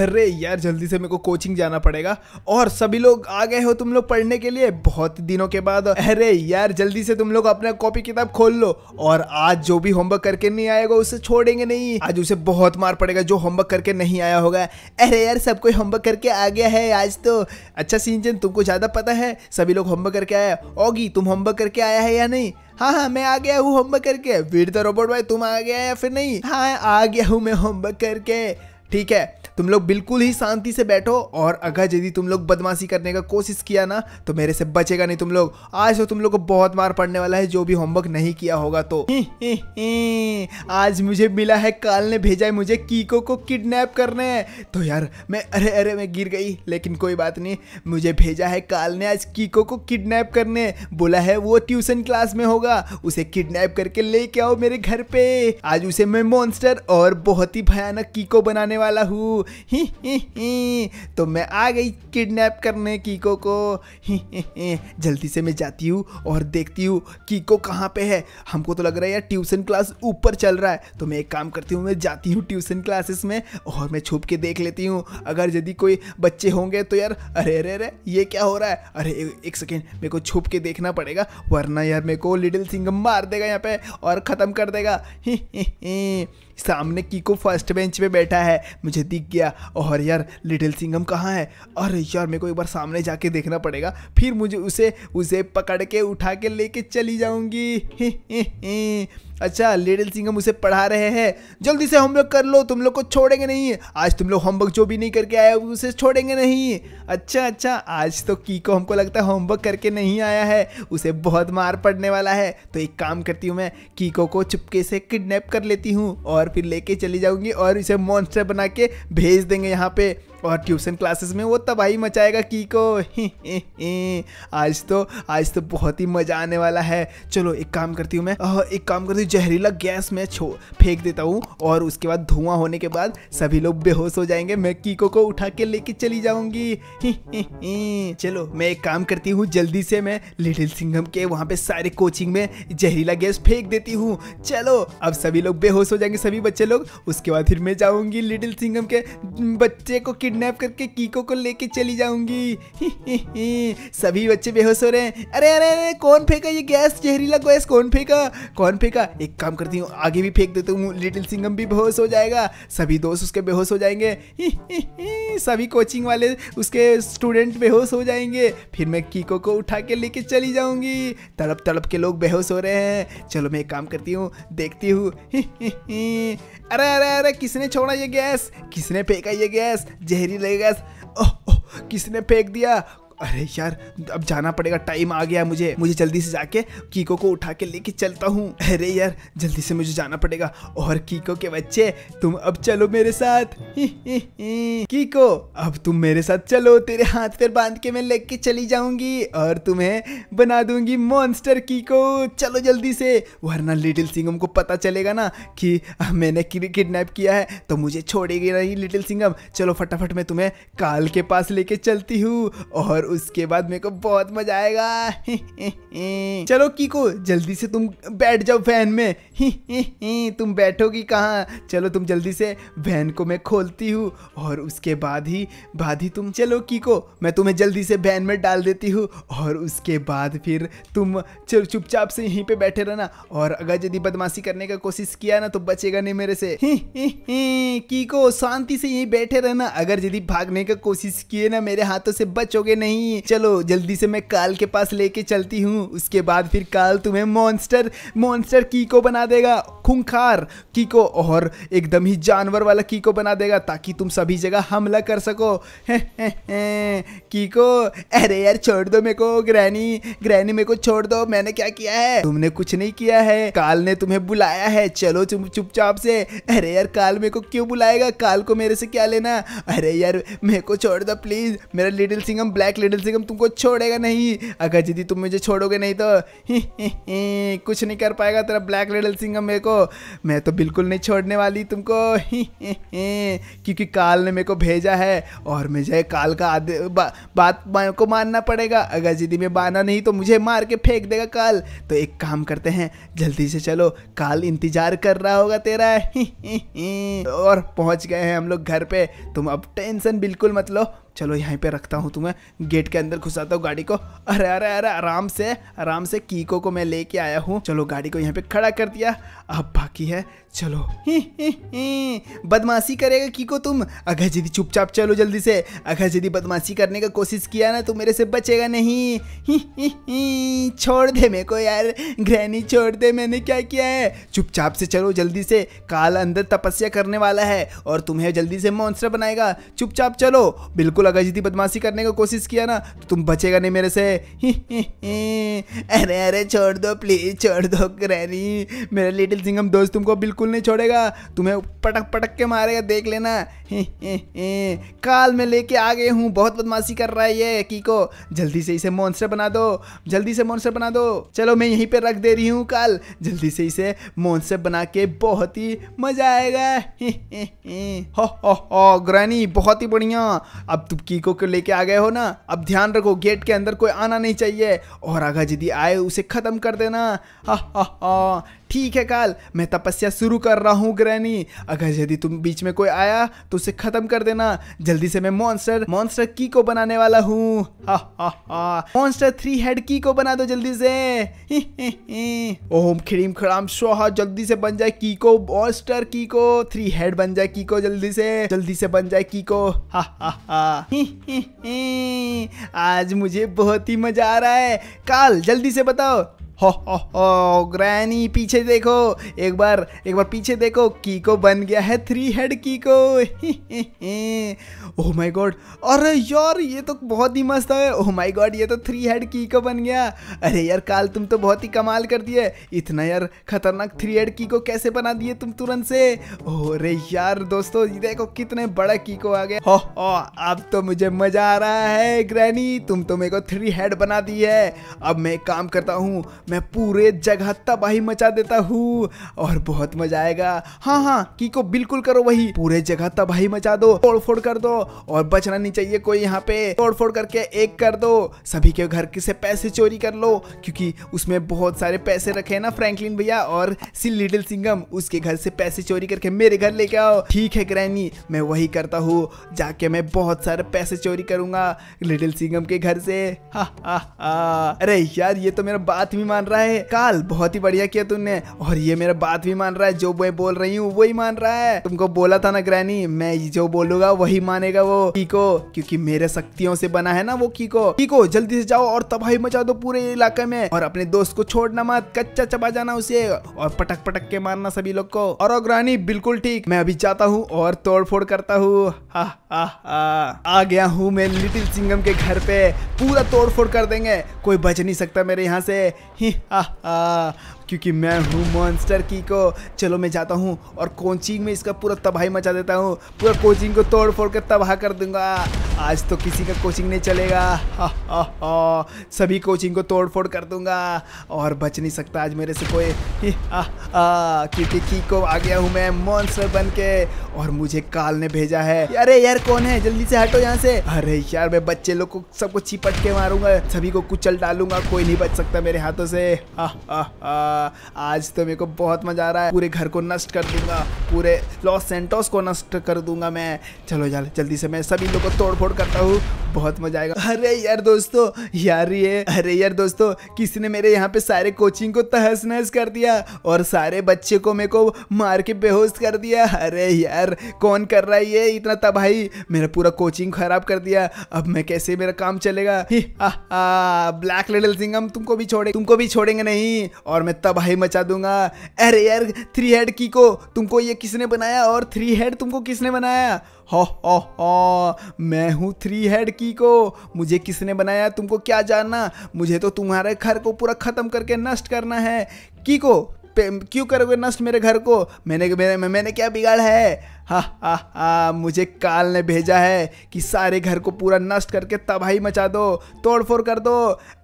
अरे यार जल्दी से मेरे को कोचिंग जाना पड़ेगा और सभी लोग आ गए हो तुम लोग पढ़ने के लिए बहुत दिनों के बाद अरे यार जल्दी से तुम लोग अपना कॉपी किताब खोल लो और आज जो भी होमवर्क करके नहीं आएगा उसे छोड़ेंगे नहीं आज उसे बहुत मार पड़ेगा जो होमवर्क करके नहीं आया होगा अरे यार सब कोई होमवर्क करके आ गया है आज तो अच्छा सिंचन तुमको ज़्यादा पता है सभी लोग होमवर्क करके आया ओगी तुम होमवर्क करके आया है या नहीं हाँ हाँ मैं आ गया हूँ होमवर्क करके वीर द रोबोट भाई तुम आ गया या फिर नहीं हाँ आ गया हूँ मैं होमवर्क करके ठीक है तुम लोग बिल्कुल ही शांति से बैठो और अगर यदि तुम लोग बदमाशी करने का कोशिश किया ना तो मेरे से बचेगा नहीं तुम लोग आज तो तुम लोग को बहुत मार पड़ने वाला है जो भी होमवर्क नहीं किया होगा तो आज मुझे मिला है काल ने भेजा है मुझे कीको को किडनैप करने तो यार मैं अरे अरे मैं गिर गई लेकिन कोई बात नहीं मुझे भेजा है काल ने आज कीको को किडनैप करने बोला है वो ट्यूशन क्लास में होगा उसे किडनैप करके लेके आओ मेरे घर पे आज उसे मैं मॉन्स्टर और बहुत ही भयानक कीको बनाने वाला हूँ ही ही ही तो मैं आ गई किडनैप करने कीको को ही ही ही जल्दी से मैं जाती हूँ और देखती हूँ कीको कहाँ पे है हमको तो लग रहा है यार ट्यूशन क्लास ऊपर चल रहा है तो मैं एक काम करती हूँ मैं जाती हूँ ट्यूशन क्लासेस में और मैं छुप के देख लेती हूँ अगर यदि कोई बच्चे होंगे तो यार अरे अरे अरे ये क्या हो रहा है अरे एक सेकेंड मेरे को छुप के देखना पड़ेगा वरना यार मेरे को लिटिल सिंगम मार देगा यहाँ पे और ख़त्म कर देगा ही ही ही सामने कीको फर्स्ट बेंच पे बैठा है मुझे दिख गया और यार लिटिल सिंगम कहाँ है अरे यार मेरे को एक बार सामने जाके देखना पड़ेगा फिर मुझे उसे उसे पकड़ के उठा के लेके चली जाऊँगी अच्छा लिटिल सिंगम उसे पढ़ा रहे हैं जल्दी से होमवर्क कर लो तुम लोग को छोड़ेंगे नहीं आज तुम लोग होमवर्क जो भी नहीं करके आया उसे छोड़ेंगे नहीं अच्छा अच्छा आज तो की को हमको लगता है होमवर्क करके नहीं आया है उसे बहुत मार पड़ने वाला है तो एक काम करती हूँ मैं कीको को चुपके से किडनेप कर लेती हूँ और फिर लेके चली जाऊँगी और इसे मॉन्स्टर बना के भेज देंगे यहाँ पे और ट्यूशन क्लासेस में वो तबाही मचाएगा की को आज तो आज तो बहुत ही मजा आने वाला है चलो एक काम करती हूँ मैं एक काम करती हूँ जहरीला गैस में छो फेंक देता हूँ और उसके बाद धुआं होने के बाद सभी लोग बेहोश हो जाएंगे मैं कीको को उठा के लेके चली जाऊंगी चलो मैं एक काम करती हूँ जल्दी से मैं लिटिल सिंघम के वहाँ पे सारे कोचिंग में जहरीला गैस फेंक देती हूँ चलो अब सभी लोग बेहोश हो जाएंगे सभी बच्चे लोग उसके बाद फिर मैं जाऊंगी लिटिल सिंघम के बच्चे को किड किडनैप करके कीको को लेके चली जाऊंगी सभी बच्चे बेहोश हो रहे हैं अरे अरे अरे कौन फेंका ये गैस जहरीला गैस कौन फेंका कौन फेंका एक काम करती हूँ आगे भी फेंक देती हूँ लिटिल सिंगम भी बेहोश हो जाएगा सभी दोस्त उसके बेहोश हो जाएंगे सभी कोचिंग वाले उसके स्टूडेंट बेहोश हो जाएंगे फिर मैं कीको को उठा के लेके चली जाऊंगी तड़प तड़प के लोग बेहोश हो रहे हैं चलो मैं एक काम करती हूँ देखती हूँ अरे अरे अरे किसने छोड़ा ये गैस किसने फेंका ये गैस जहर जहरीले गैस ओह किसने फेंक दिया अरे यार अब जाना पड़ेगा टाइम आ गया मुझे मुझे जल्दी से जाके कीको को उठा के लेके चलता हूँ अरे यार जल्दी से मुझे जाना पड़ेगा और कीको के बच्चे तुम अब चलो मेरे साथ ही ही ही। कीको अब तुम मेरे साथ चलो तेरे हाथ पैर बांध के मैं लेके चली जाऊंगी और तुम्हें बना दूंगी मॉन्स्टर कीको चलो जल्दी से वरना लिटिल सिंगम को पता चलेगा ना कि मैंने किडनैप किया है तो मुझे छोड़ेगी नहीं लिटिल सिंगम चलो फटाफट मैं तुम्हें काल के पास लेके चलती हूँ और और उसके बाद मेरे को बहुत मजा आएगा चलो कीको जल्दी से तुम बैठ जाओ वैन में तुम बैठोगी कहाँ चलो तुम जल्दी से वैन को मैं खोलती हूँ और उसके बाद ही बाद ही तुम चलो कीको मैं तुम्हें जल्दी से वैन में डाल देती हूँ और उसके बाद फिर तुम चुपचाप से यहीं पे बैठे रहना और अगर यदि बदमाशी करने का कोशिश किया ना तो बचेगा नहीं मेरे से कीको शांति से यहीं बैठे रहना अगर यदि भागने का कोशिश किए ना मेरे हाथों से बचोगे नहीं नहीं चलो जल्दी से मैं काल के पास लेके चलती हूँ उसके बाद फिर काल तुम्हें मॉन्स्टर मॉन्स्टर कीको बना देगा खूंखार कीको और एकदम ही जानवर वाला कीको बना देगा ताकि तुम सभी जगह हमला कर सको कीको अरे यार छोड़ दो मेरे को ग्रैनी ग्रैनी मेरे को छोड़ दो मैंने क्या किया है तुमने कुछ नहीं किया है काल ने तुम्हें बुलाया है चलो तुम चुपचाप से अरे यार काल मेरे को क्यों बुलाएगा काल को मेरे से क्या लेना अरे यार मेरे को छोड़ दो प्लीज मेरा little Singham black little Singham तुमको छोड़ेगा नहीं अगर दीदी तुम मुझे छोड़ोगे नहीं तो ही, ही, ही, कुछ नहीं कर पाएगा तेरा ब्लैक लिटिल सिंगम मेरे को मैं तो बिल्कुल नहीं छोड़ने वाली तुमको क्योंकि काल ने मेरे को भेजा है और मुझे काल का आदे बा, बात को मानना पड़ेगा अगर दीदी मैं बाना नहीं तो मुझे मार के फेंक देगा काल तो एक काम करते हैं जल्दी से चलो काल इंतजार कर रहा होगा तेरा ही ही ही। और पहुंच गए हैं हम लोग घर पे तुम अब टेंशन बिल्कुल मत लो चलो यहाँ पे रखता हूँ तुम्हें गेट के अंदर घुसाता हूँ गाड़ी को अरे अरे अरे आराम से आराम से कीको को मैं लेके आया हूँ चलो गाड़ी को यहाँ पे खड़ा कर दिया अब बाकी है चलो ही ही ही। बदमाशी करेगा की को तुम अगर यदि चुपचाप चलो जल्दी से अगर यदि बदमाशी करने का कोशिश किया ना तो मेरे से बचेगा नहीं ही ही ही। छोड़ दे मेरे को यार ग्रहणी छोड़ दे मैंने क्या किया है चुपचाप से चलो जल्दी से काल अंदर तपस्या करने वाला है और तुम्हें जल्दी से मॉन्स्टर बनाएगा चुपचाप चलो बिल्कुल अगर यदि बदमाशी करने का कोशिश किया ना तो तुम बचेगा नहीं मेरे से ही। अरे अरे छोड़ दो प्लीज छोड़ दो ग्रहणी मेरे लिए लिटिल सिंगम दोस्त तुमको बिल्कुल नहीं छोड़ेगा तुम्हें पटक पटक के मारेगा देख लेना हे, हे, हे। काल में लेके आ गए हूँ बहुत बदमाशी कर रहा है ये कीको जल्दी से इसे मॉन्स्टर बना दो जल्दी से मॉन्स्टर बना दो चलो मैं यहीं पर रख दे रही हूँ काल जल्दी से इसे मॉन्स्टर बना के बहुत ही मजा आएगा हो हो हो ग्रैनी बहुत ही बढ़िया अब तुम कीको को लेके आ गए हो ना अब ध्यान रखो गेट के अंदर कोई आना नहीं चाहिए और आगा यदि आए उसे खत्म कर देना हा हा हा ठीक है काल मैं तपस्या शुरू कर रहा हूँ ग्रैनी अगर यदि तुम बीच में कोई आया तो उसे खत्म कर देना जल्दी से मैं मॉन्स्टर मॉन्स्टर की को बनाने वाला हूँ मॉन्स्टर थ्री हेड की को बना दो जल्दी से ओम खिड़ीम खड़ाम स्वाहा जल्दी से बन जाए की को मॉन्स्टर की को थ्री हेड बन जाए की को जल्दी से जल्दी से बन जाए की को आज मुझे बहुत ही मजा आ रहा है काल जल्दी से बताओ हो हो हो ग्रैनी पीछे देखो एक बार एक बार पीछे देखो कीको बन गया है three head Kiko oh my God अरे यार ये तो बहुत ही मस्त है ओह माय गॉड ये तो थ्री हेड कीको बन गया अरे यार काल तुम तो बहुत ही कमाल कर दिए इतना यार खतरनाक थ्री हेड कीको कैसे बना दिए तुम तुरंत से ओह रे यार दोस्तों ये देखो कितने बड़ा कीको आ गया हो हो अब तो मुझे मजा आ रहा है ग्रैनी तुम तो मेरे को थ्री हेड बना दी है अब मैं काम करता हूँ मैं पूरे जगह तबाही मचा देता हूँ और बहुत मजा आएगा हाँ हाँ कीको बिल्कुल करो वही पूरे जगह तबाही मचा दो तोड़फोड़ कर दो और बचना नहीं चाहिए कोई यहाँ पे तोड़फोड़ करके एक कर दो सभी के घर से पैसे चोरी कर लो क्योंकि उसमें बहुत सारे पैसे रखे ना फ्रैंकलिन भैया और सी लिटिल सिंगम उसके घर से पैसे चोरी करके मेरे घर लेके आओ ठीक है ग्रैनी मैं वही करता हूँ जाके मैं बहुत सारे पैसे चोरी करूंगा लिटिल सिंगम के घर से हा हा हा अरे यार ये तो मेरा बात भी मान रहा है काल बहुत ही बढ़िया किया तुमने और ये मेरा बात भी मान रहा है जो मैं बोल रही हूँ वही मान रहा है तुमको बोला था ना ग्रैनी मैं जो बोलूंगा वही मानेगा वो कीको क्योंकि मेरे शक्तियों से बना है ना वो कीको कीको जल्दी से जाओ और तबाही मचा दो पूरे इलाके में और अपने दोस्त को छोड़ना मत कच्चा चबा जाना उसे और पटक पटक के मारना सभी लोग को और ग्रहणी बिल्कुल ठीक मैं अभी जाता हूँ और तोड़फोड़ करता हूँ आ गया हूँ मैं लिटिल सिंगम के घर पे पूरा तोड़फोड़ कर देंगे कोई बच नहीं सकता मेरे यहाँ से ah, ah. क्योंकि मैं हूँ मॉन्स्टर की को चलो मैं जाता हूँ और कोचिंग में इसका पूरा तबाही मचा देता हूँ पूरा कोचिंग को तोड़ फोड़ कर तबाह कर दूंगा आज तो किसी का कोचिंग नहीं चलेगा हा, हा, हा। सभी कोचिंग को तोड़ फोड़ कर दूंगा और बच नहीं सकता आज मेरे से कोई क्योंकि की को आ गया हूँ मैं मॉन्स्टर बन के और मुझे काल ने भेजा है अरे यार कौन है जल्दी से हटो यहाँ से अरे यार मैं बच्चे लोग को सबको चिपट के मारूंगा सभी को कुचल डालूंगा कोई नहीं बच सकता मेरे हाथों से हा, हा, हा। आज तो मेरे को बहुत मज़ा आ रहा है पूरे घर को नष्ट कर दूंगा पूरे लॉस सेंटोस को नष्ट कर दूंगा मैं चलो यार जल्दी से मैं सभी लोगों को तोड़ फोड़ करता हूँ बहुत मजा आएगा अरे यार दोस्तों यार ये अरे यार दोस्तों किसी ने मेरे यहाँ पे सारे कोचिंग को तहस नहस कर दिया और सारे बच्चे को मेरे को मार के बेहोश कर दिया अरे यार कौन कर रहा है ये इतना तबाही मेरा पूरा कोचिंग खराब कर दिया अब मैं कैसे मेरा काम चलेगा ब्लैक लिटिल सिंगम तुमको भी छोड़े तुमको भी छोड़ेंगे नहीं और मैं तबाही मचा दूंगा अरे यार थ्री हेड की को तुमको ये किसने बनाया और थ्री हेड तुमको किसने बनाया हो हो हो मैं हूँ थ्री हेड की को मुझे किसने बनाया तुमको क्या जानना मुझे तो तुम्हारे घर को पूरा ख़त्म करके नष्ट करना है की को क्यों करोगे नष्ट मेरे घर को मैंने मैंने मैंने क्या बिगाड़ा है हा हा हा मुझे काल ने भेजा है कि सारे घर को पूरा नष्ट करके तबाही मचा दो तोड़फोड़ कर दो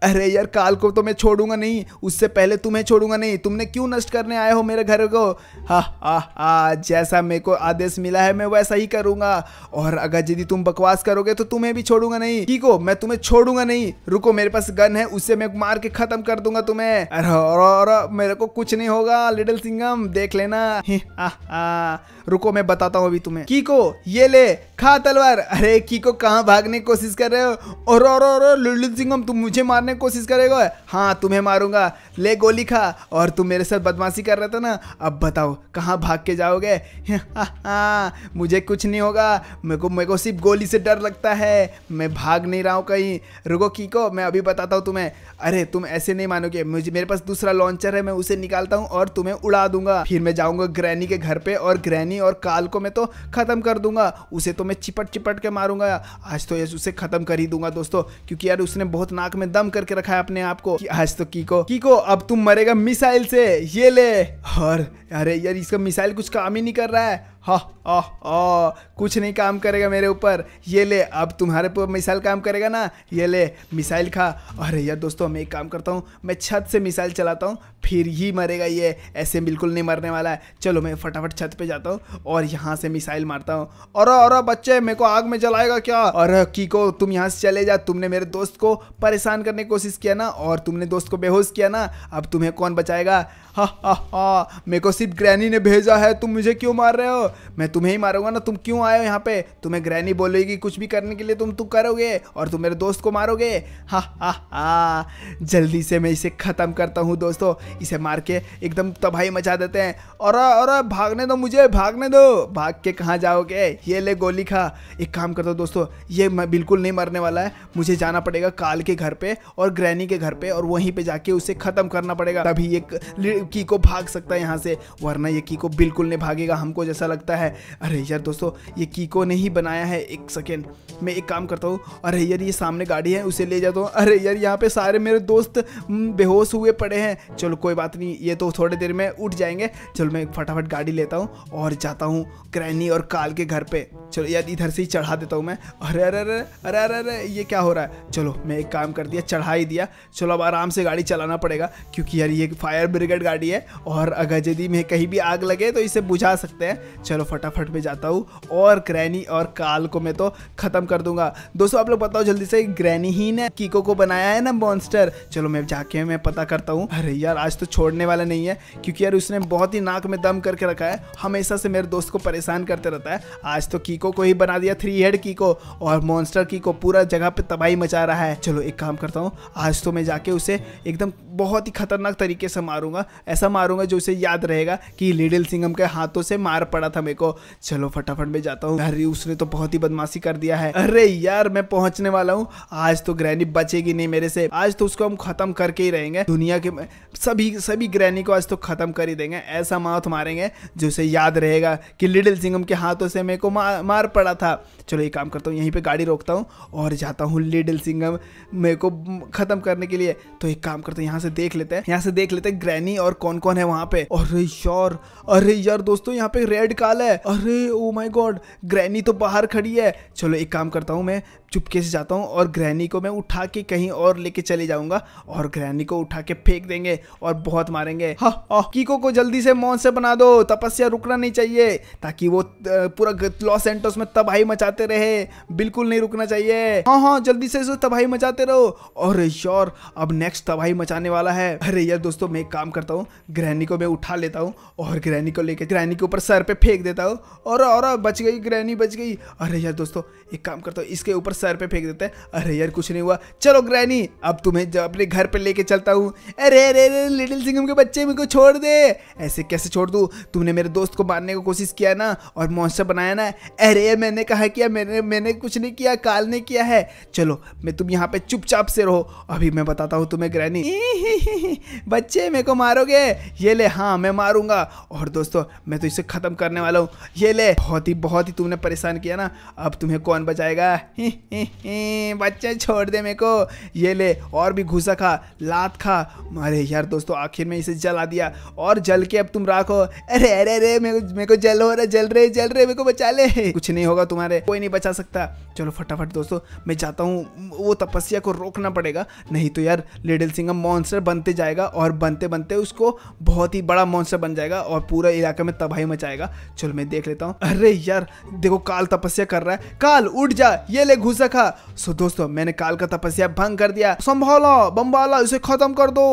अरे यार काल को तो मैं छोड़ूंगा नहीं उससे पहले तुम्हें छोड़ूंगा नहीं तुमने क्यों नष्ट करने आए हो मेरे घर को हा हा हा जैसा मेरे को आदेश मिला है मैं वैसा ही करूंगा और अगर यदि तुम बकवास करोगे तो तुम्हें भी छोड़ूंगा नहीं ठीक हो मैं तुम्हें छोड़ूंगा नहीं रुको मेरे पास गन है उससे मैं मार के खत्म कर दूंगा तुम्हें अरे और मेरे को कुछ नहीं होगा लिटिल सिंगम देख लेना रुको मैं बता बताता हूँ अभी तुम्हें कीको ये ले खा तलवार अरे कीको कहाँ भागने की कोशिश कर रहे हो और और और, और सिंगम तुम मुझे मारने की कोशिश करेगा हाँ तुम्हें मारूंगा ले गोली खा और तुम मेरे साथ बदमाशी कर रहे थे ना अब बताओ कहाँ भाग के जाओगे हाँ हाँ मुझे कुछ नहीं होगा मेरे को मेरे को सिर्फ गोली से डर लगता है मैं भाग नहीं रहा हूँ कहीं रुको कीको मैं अभी बताता हूँ तुम्हें अरे तुम ऐसे नहीं मानोगे मुझे मेरे पास दूसरा लॉन्चर है मैं उसे निकालता हूँ और तुम्हें उड़ा दूंगा फिर मैं जाऊँगा ग्रैनी के घर पे और ग्रैनी और काल को तो मैं तो ख़त्म कर दूंगा उसे तो मैं चिपट चिपट के मारूंगा आज तो यार उसे ख़त्म कर ही दूंगा दोस्तों क्योंकि यार उसने बहुत नाक में दम करके रखा है अपने आप को आज तो की कीको अब तुम मरेगा मिसाइल से ये ले और अरे यार इसका मिसाइल कुछ काम ही नहीं कर रहा है हा हा कुछ नहीं काम करेगा मेरे ऊपर ये ले अब तुम्हारे ऊपर मिसाइल काम करेगा ना ये ले मिसाइल खा अरे यार दोस्तों मैं एक काम करता हूँ मैं छत से मिसाइल चलाता हूँ फिर ही मरेगा ये ऐसे बिल्कुल नहीं मरने वाला है चलो मैं फटाफट छत पे जाता हूँ और यहाँ से मिसाइल मारता हूँ और और बच्चे मेरे को आग में जलाएगा क्या और कीको तुम यहाँ से चले जा तुमने मेरे दोस्त को परेशान करने की कोशिश किया ना और तुमने दोस्त को बेहोश किया ना अब तुम्हें कौन बचाएगा हा हा मेरे को सिर्फ ग्रैनी ने भेजा है तुम मुझे क्यों मार रहे हो मैं तुम्हें ही मारूंगा ना तुम क्यों आए हो यहाँ पे तुम्हें ग्रैनी बोलेगी कुछ भी करने के लिए तुम तू करोगे और तुम मेरे दोस्त को मारोगे हा हा हा जल्दी से मैं इसे ख़त्म करता हूँ दोस्तों इसे मार के एकदम तबाही मचा देते हैं और और भागने दो मुझे भागने दो भाग के कहाँ जाओगे ये ले गोली खा एक काम कर हूँ दोस्तों ये मैं बिल्कुल नहीं मरने वाला है मुझे जाना पड़ेगा काल के घर पे और ग्रैनी के घर पे और वहीं पे जाके उसे ख़त्म करना पड़ेगा तभी एक की को भाग सकता है यहाँ से वरना ये की को बिल्कुल नहीं भागेगा हमको जैसा लगता है अरे यार दोस्तों ये की को नहीं बनाया है एक सेकेंड मैं एक काम करता हूँ अरे यार ये सामने गाड़ी है उसे ले जाता हूँ अरे यार यहाँ पे सारे मेरे दोस्त बेहोश हुए पड़े हैं चलो कोई बात नहीं ये तो थोड़े देर में उठ जाएंगे चलो मैं फटाफट गाड़ी लेता हूँ और जाता हूँ क्रैनी और काल के घर पे चलो यार इधर से ही चढ़ा देता हूँ मैं अरे अरे अरे अरे अरे अरे ये क्या हो रहा है चलो मैं एक काम कर दिया चढ़ा ही दिया चलो अब आराम से गाड़ी चलाना पड़ेगा क्योंकि यार ये फायर ब्रिगेड गाड़ी है और अगर यदि मैं कहीं भी आग लगे तो इसे बुझा सकते हैं चलो फटाफट में जाता हूँ और ग्रैनी और काल को मैं तो ख़त्म कर दूंगा दोस्तों आप लोग बताओ जल्दी से ग्रैनी ही ने कीको को बनाया है ना मॉन्स्टर चलो मैं जाके मैं पता करता हूँ अरे यार आज तो छोड़ने वाला नहीं है क्योंकि यार उसने बहुत ही नाक में दम करके रखा है हमेशा से मेरे दोस्त को परेशान करते रहता है आज तो कीको को ही बना दिया थ्री हेड कीको और मॉन्स्टर कीको पूरा जगह पे तबाही मचा रहा है चलो एक काम करता हूँ आज तो मैं जाके उसे एकदम बहुत ही खतरनाक तरीके से मारूंगा ऐसा मारूंगा जो उसे याद रहेगा कि लिडिल सिंगम के हाथों से मार पड़ा था मेरे को चलो फटाफट में जाता हूँ अरे उसने तो बहुत ही बदमाशी कर दिया है अरे यार मैं पहुंचने वाला हूँ आज तो ग्रैनी बचेगी नहीं मेरे से आज तो उसको हम खत्म करके ही रहेंगे दुनिया के सभी सभी ग्रैनी को आज तो खत्म कर ही देंगे ऐसा माउथ मारेंगे जो उसे याद रहेगा कि लिडिल सिंगम के हाथों से मेरे को मार, मार पड़ा था चलो ये काम करता हूँ यहीं पर गाड़ी रोकता हूँ और जाता हूँ लिडिल सिंगम मेरे को ख़त्म करने के लिए तो एक काम करते हैं यहाँ से देख लेते हैं यहाँ से देख लेते हैं ग्रैनी और और कौन कौन है वहां पे अरे यार अरे यार दोस्तों यहाँ पे रेड काल है अरे ओ माई गॉड ग्रैनी तो बाहर खड़ी है चलो एक काम करता हूँ मैं चुपके से जाता हूँ और ग्रहणी को मैं उठा के कहीं और लेके चले जाऊंगा और ग्रहणी को उठा के फेंक देंगे और बहुत मारेंगे हाँ, हाँ, कीको को जल्दी से मौन से बना दो तपस्या रुकना नहीं चाहिए ताकि वो पूरा लॉस एंटोस में तबाही मचाते रहे बिल्कुल नहीं रुकना चाहिए हाँ हाँ जल्दी से तबाही मचाते रहो और श्योर अब नेक्स्ट तबाही मचाने वाला है अरे यार दोस्तों मैं एक काम करता हूँ ग्रहणी को मैं उठा लेता हूँ और ग्रहणी को लेकर ग्रहणी के ऊपर सर पे फेंक देता हूँ और बच गई ग्रहणी बच गई अरे यार दोस्तों एक काम करता हूँ इसके ऊपर सर पे फेंक देता है अरे यार कुछ नहीं हुआ चलो ग्रैनी अब तुम्हें जब अपने घर पर लेके चलता हूँ अरे अरे अरे लिटिल सिंगम के बच्चे मेरे को छोड़ दे ऐसे कैसे छोड़ दूँ तुमने मेरे दोस्त को मारने की कोशिश किया ना और मोस्टर बनाया ना अरे मैंने कहा किया मैंने मैंने कुछ नहीं किया काल ने किया है चलो मैं तुम यहाँ पे चुपचाप से रहो अभी मैं बताता हूँ तुम्हें ग्रैनी बच्चे मेरे को मारोगे ये ले हाँ मैं मारूंगा और दोस्तों मैं तो इसे ख़त्म करने वाला हूँ ये ले बहुत ही बहुत ही तुमने परेशान किया ना अब तुम्हें कौन बचाएगा ही? बच्चे छोड़ दे मेरे को ये ले और भी घुसा खा लात खा अरे यार दोस्तों आखिर में इसे जला दिया और जल के अब तुम राखो अरे अरे अरे मेरे को जल हो रहा जल रहे जल रहे मेरे को बचा ले कुछ नहीं होगा तुम्हारे कोई नहीं बचा सकता चलो फटाफट दोस्तों मैं जाता हूँ वो तपस्या को रोकना पड़ेगा नहीं तो यार लिटिल सिंगम मॉन्स्टर बनते जाएगा और बनते बनते उसको बहुत ही बड़ा मॉन्स्टर बन जाएगा और पूरा इलाके में तबाही मचाएगा चलो मैं देख लेता हूँ अरे यार देखो काल तपस्या कर रहा है काल उठ जा ये ले घुस सका सो दोस्तों मैंने काल का तपस्या भंग कर दिया संभालो बम्बाला इसे खत्म कर दो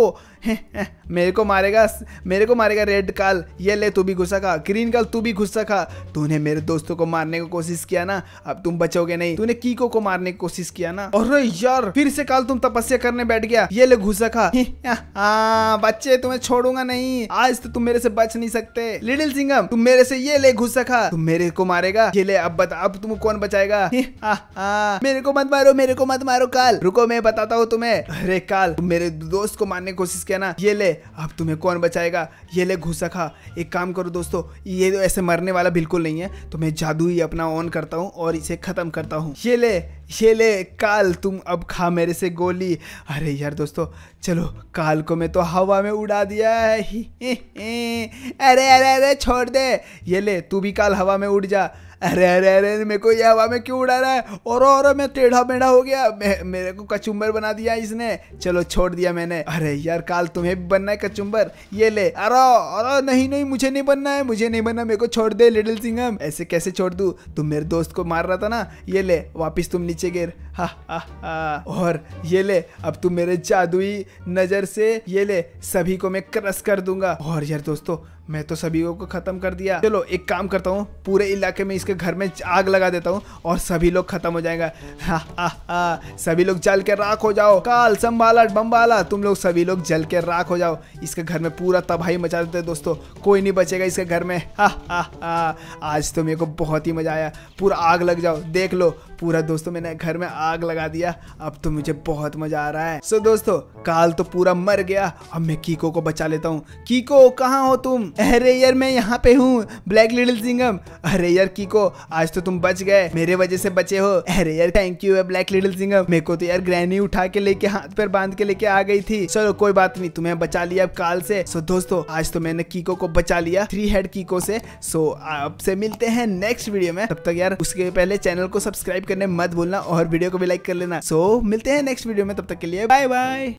मेरे को मारेगा मेरे को मारेगा रेड काल ये ले तू भी गुस्सा खा ग्रीन काल तू भी गुस्सा खा तूने मेरे दोस्तों को मारने की को कोशिश किया ना अब तुम बचोगे नहीं तूने कीको को मारने की कोशिश किया ना और यार फिर से काल तुम तपस्या करने बैठ गया ये ले घुसा खा हाँ बच्चे तुम्हें छोड़ूंगा नहीं आज तो तुम मेरे से बच नहीं सकते लिटिल सिंगम तुम मेरे से ये ले घुसा खा तुम मेरे को मारेगा ये ले अब बता अब तुम कौन बचाएगा हाँ, मेरे को मत मारो मेरे को मत मारो काल रुको मैं बताता हूँ तुम्हें अरे काल तुम मेरे दोस्त को मारने की कोशिश किया ना ये ले अब तुम्हें कौन बचाएगा ये ले घुसा खा एक काम करो दोस्तों ये तो ऐसे मरने वाला बिल्कुल नहीं है तो मैं जादू ही अपना ऑन करता हूँ और इसे ख़त्म करता हूँ ये ले ये ले काल तुम अब खा मेरे से गोली अरे यार दोस्तों चलो काल को मैं तो हवा में उड़ा दिया है ही, ही, ही, अरे अरे अरे छोड़ दे ये ले तू भी काल हवा में उड़ जा अरे अरे अरे मेरे को ये हवा में क्यों उड़ा रहा है और और मैं टेढ़ा मेढ़ा हो गया मे, मेरे को कचुम्बर बना दिया इसने चलो छोड़ दिया मैंने अरे यार काल तुम्हें भी बनना है कचुम्बर ये ले अरे अरे नहीं नहीं मुझे नहीं बनना है मुझे नहीं बनना मेरे को छोड़ दे लिटिल सिंगम ऐसे कैसे छोड़ दू तुम मेरे दोस्त को मार रहा था ना ये ले वापिस तुम नीचे गिर हा हा हा और ये ले अब तुम मेरे जादुई नजर से ये ले सभी को मैं क्रश कर दूंगा और यार दोस्तों मैं तो सभी लोगों को ख़त्म कर दिया चलो एक काम करता हूँ पूरे इलाके में इसके घर में आग लगा देता हूँ और सभी लोग ख़त्म हो जाएगा हा, हा, हा, सभी लोग जल के राख हो जाओ काल संभाला बम्बाला तुम लोग सभी लोग जल के राख हो जाओ इसके घर में पूरा तबाही मचा देते दोस्तों कोई नहीं बचेगा इसके घर में आज तो मेरे को बहुत ही मज़ा आया पूरा आग लग जाओ देख लो पूरा दोस्तों मैंने घर में आग लगा दिया अब तो मुझे बहुत मजा आ रहा है सो दोस्तों काल तो पूरा मर गया अब मैं कीको को बचा लेता हूँ कीको कहाँ हो तुम अरे यार मैं यहाँ पे हूँ ब्लैक लिटिल सिंगम अरे यार कीको आज तो तुम बच गए मेरे वजह से बचे हो अरे यार thank you black little Singham मेरे को तो यार ग्रैनी उठा के लेके हाथ पर बांध के लेके आ गई थी चलो कोई बात नहीं तुम्हें बचा लिया अब काल से सो दोस्तों आज तो मैंने कीको को बचा लिया थ्री हेड कीको से सो आपसे मिलते हैं नेक्स्ट वीडियो में तब तक यार उसके पहले चैनल को सब्सक्राइब करने मत भूलना और वीडियो को भी लाइक कर लेना सो so, मिलते हैं नेक्स्ट वीडियो में तब तक के लिए बाय बाय